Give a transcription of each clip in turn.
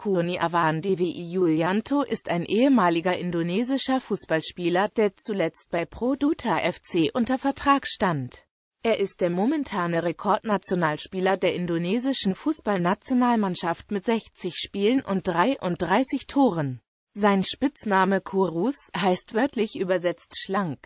Awan DWI Julianto ist ein ehemaliger indonesischer Fußballspieler, der zuletzt bei Pro Duta FC unter Vertrag stand. Er ist der momentane Rekordnationalspieler der indonesischen Fußballnationalmannschaft mit 60 Spielen und 33 Toren. Sein Spitzname Kurus heißt wörtlich übersetzt schlank.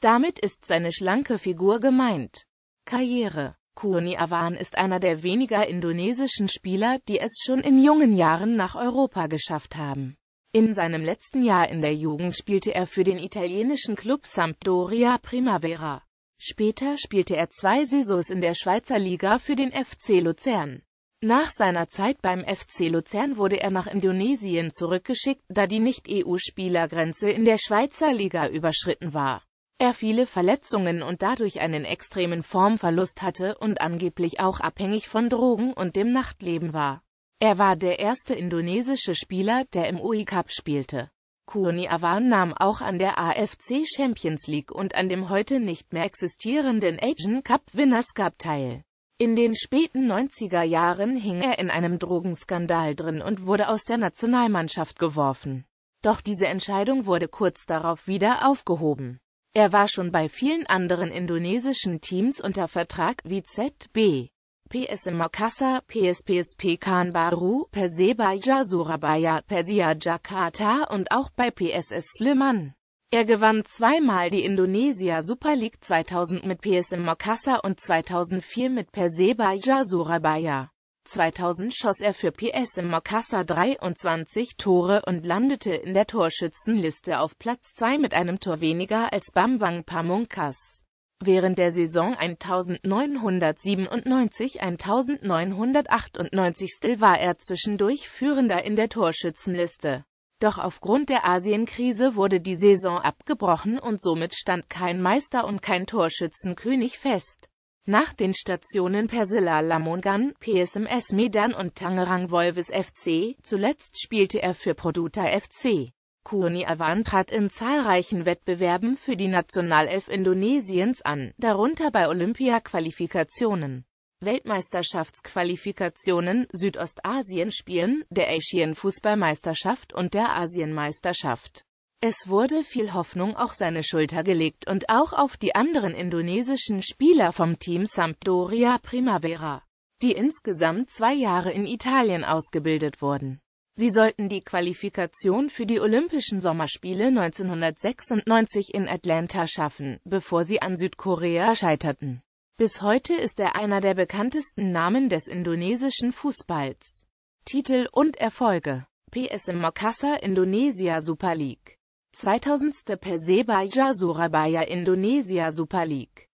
Damit ist seine schlanke Figur gemeint. Karriere Kurniawan ist einer der weniger indonesischen Spieler, die es schon in jungen Jahren nach Europa geschafft haben. In seinem letzten Jahr in der Jugend spielte er für den italienischen Club Sampdoria Primavera. Später spielte er zwei Saisons in der Schweizer Liga für den FC Luzern. Nach seiner Zeit beim FC Luzern wurde er nach Indonesien zurückgeschickt, da die Nicht-EU-Spielergrenze in der Schweizer Liga überschritten war er viele Verletzungen und dadurch einen extremen Formverlust hatte und angeblich auch abhängig von Drogen und dem Nachtleben war. Er war der erste indonesische Spieler, der im UI Cup spielte. Kuni Awan nahm auch an der AFC Champions League und an dem heute nicht mehr existierenden Asian Cup Winners Cup teil. In den späten 90er Jahren hing er in einem Drogenskandal drin und wurde aus der Nationalmannschaft geworfen. Doch diese Entscheidung wurde kurz darauf wieder aufgehoben. Er war schon bei vielen anderen indonesischen Teams unter Vertrag wie ZB, PSM Makassar, PSPSP Kanbaru, Persebaya Surabaya, Persia Jakarta und auch bei PSS Sliman. Er gewann zweimal die Indonesia Super League 2000 mit PSM Makassar und 2004 mit Persebaya Surabaya. 2000 schoss er für PS im Mokassa 23 Tore und landete in der Torschützenliste auf Platz 2 mit einem Tor weniger als Bambang Pamunkas. Während der Saison 1997-1998 war er zwischendurch Führender in der Torschützenliste. Doch aufgrund der Asienkrise wurde die Saison abgebrochen und somit stand kein Meister und kein Torschützenkönig fest. Nach den Stationen Persela Lamongan, PSMS Medan und Tangerang Wolves FC, zuletzt spielte er für Produta FC. Kuni Awan trat in zahlreichen Wettbewerben für die Nationalelf Indonesiens an, darunter bei Olympia-Qualifikationen, Weltmeisterschaftsqualifikationen, Südostasien-Spielen, der Asian-Fußballmeisterschaft und der Asienmeisterschaft. Es wurde viel Hoffnung auf seine Schulter gelegt und auch auf die anderen indonesischen Spieler vom Team Sampdoria Primavera, die insgesamt zwei Jahre in Italien ausgebildet wurden. Sie sollten die Qualifikation für die Olympischen Sommerspiele 1996 in Atlanta schaffen, bevor sie an Südkorea scheiterten. Bis heute ist er einer der bekanntesten Namen des indonesischen Fußballs. Titel und Erfolge PSM Makassar Indonesia Super League 2000. Persebaija Surabaya Indonesia Super League